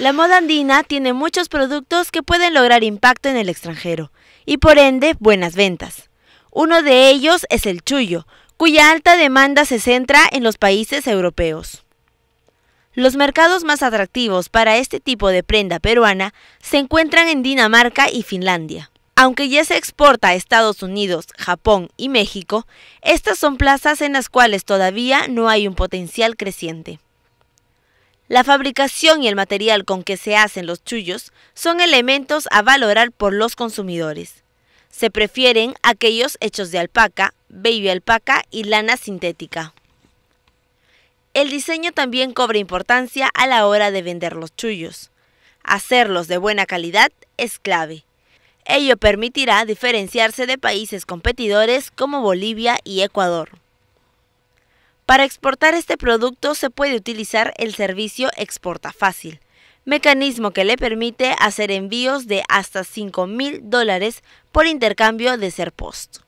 La moda andina tiene muchos productos que pueden lograr impacto en el extranjero y por ende buenas ventas. Uno de ellos es el chullo, cuya alta demanda se centra en los países europeos. Los mercados más atractivos para este tipo de prenda peruana se encuentran en Dinamarca y Finlandia. Aunque ya se exporta a Estados Unidos, Japón y México, estas son plazas en las cuales todavía no hay un potencial creciente. La fabricación y el material con que se hacen los chullos son elementos a valorar por los consumidores. Se prefieren aquellos hechos de alpaca, baby alpaca y lana sintética. El diseño también cobra importancia a la hora de vender los chullos. Hacerlos de buena calidad es clave. Ello permitirá diferenciarse de países competidores como Bolivia y Ecuador. Para exportar este producto se puede utilizar el servicio Exporta Fácil, mecanismo que le permite hacer envíos de hasta $5,000 mil dólares por intercambio de ser post.